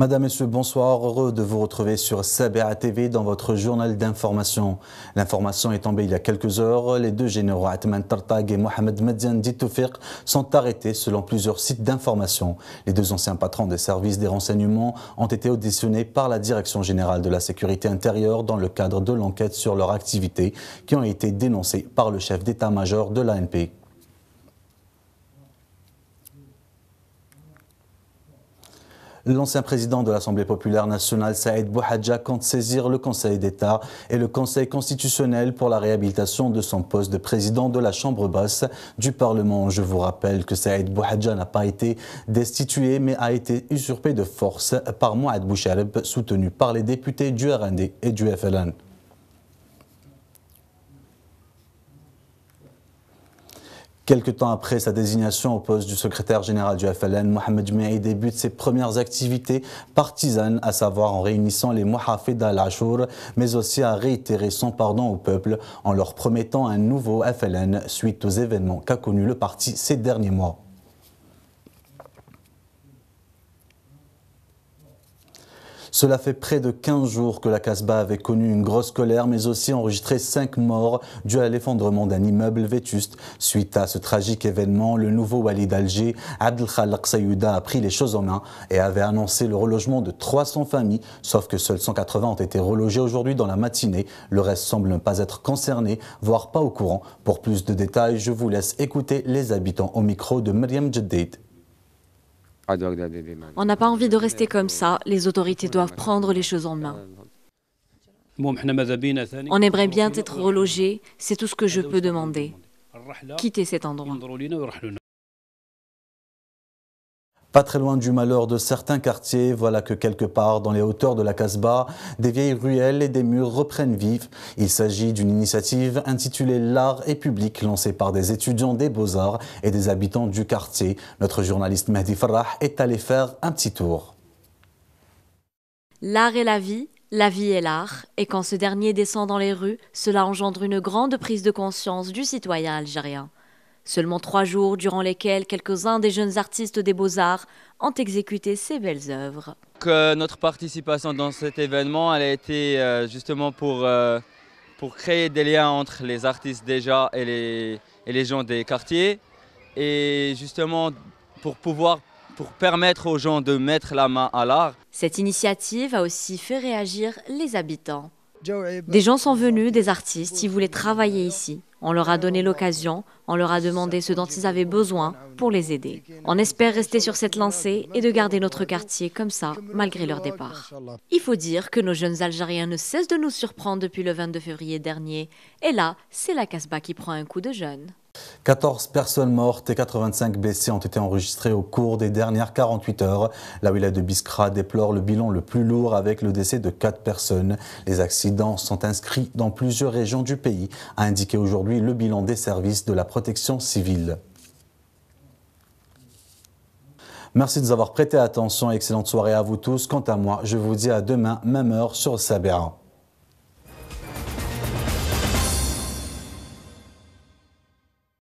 Madame, Monsieur, bonsoir. Heureux de vous retrouver sur Sabéa TV dans votre journal d'information. L'information est tombée il y a quelques heures. Les deux généraux Atman Tartag et Mohamed Medjan Ditoufir, sont arrêtés selon plusieurs sites d'information. Les deux anciens patrons des services des renseignements ont été auditionnés par la Direction générale de la sécurité intérieure dans le cadre de l'enquête sur leur activité qui ont été dénoncés par le chef d'état-major de l'ANP. L'ancien président de l'Assemblée populaire nationale, Saïd Bouhadja, compte saisir le Conseil d'État et le Conseil constitutionnel pour la réhabilitation de son poste de président de la Chambre basse du Parlement. Je vous rappelle que Saïd Bouhadja n'a pas été destitué, mais a été usurpé de force par Mouad Bouchareb, soutenu par les députés du RND et du FLN. Quelques temps après sa désignation au poste du secrétaire général du FLN, Mohamed Jmehi débute ses premières activités partisanes, à savoir en réunissant les Mohafid al-Ashour, mais aussi à réitérer son pardon au peuple en leur promettant un nouveau FLN suite aux événements qu'a connu le parti ces derniers mois. Cela fait près de 15 jours que la Casbah avait connu une grosse colère, mais aussi enregistré 5 morts dues à l'effondrement d'un immeuble vétuste. Suite à ce tragique événement, le nouveau wali d'Alger, Abdelkhalak Sayouda, a pris les choses en main et avait annoncé le relogement de 300 familles, sauf que seuls 180 ont été relogés aujourd'hui dans la matinée. Le reste semble ne pas être concerné, voire pas au courant. Pour plus de détails, je vous laisse écouter les habitants au micro de Mariam Jeddait. On n'a pas envie de rester comme ça. Les autorités doivent prendre les choses en main. On aimerait bien être relogé. C'est tout ce que je peux demander. Quitter cet endroit. Pas très loin du malheur de certains quartiers, voilà que quelque part dans les hauteurs de la Casbah, des vieilles ruelles et des murs reprennent vif. Il s'agit d'une initiative intitulée L'art et public lancée par des étudiants des beaux-arts et des habitants du quartier. Notre journaliste Mehdi Farah est allé faire un petit tour. L'art et la vie, la vie est l'art, et quand ce dernier descend dans les rues, cela engendre une grande prise de conscience du citoyen algérien. Seulement trois jours durant lesquels quelques-uns des jeunes artistes des beaux-arts ont exécuté ces belles œuvres. notre participation dans cet événement elle a été euh, justement pour, euh, pour créer des liens entre les artistes déjà et les, et les gens des quartiers et justement pour pouvoir pour permettre aux gens de mettre la main à l'art. Cette initiative a aussi fait réagir les habitants. Des gens sont venus, des artistes, ils voulaient travailler ici. On leur a donné l'occasion, on leur a demandé ce dont ils avaient besoin pour les aider. On espère rester sur cette lancée et de garder notre quartier comme ça, malgré leur départ. Il faut dire que nos jeunes Algériens ne cessent de nous surprendre depuis le 22 février dernier. Et là, c'est la Casbah qui prend un coup de jeune. 14 personnes mortes et 85 blessés ont été enregistrés au cours des dernières 48 heures. La wilaya de Biskra déplore le bilan le plus lourd avec le décès de 4 personnes. Les accidents sont inscrits dans plusieurs régions du pays, a indiqué aujourd'hui le bilan des services de la protection civile. Merci de nous avoir prêté attention. Excellente soirée à vous tous. Quant à moi, je vous dis à demain, même heure sur Sabera.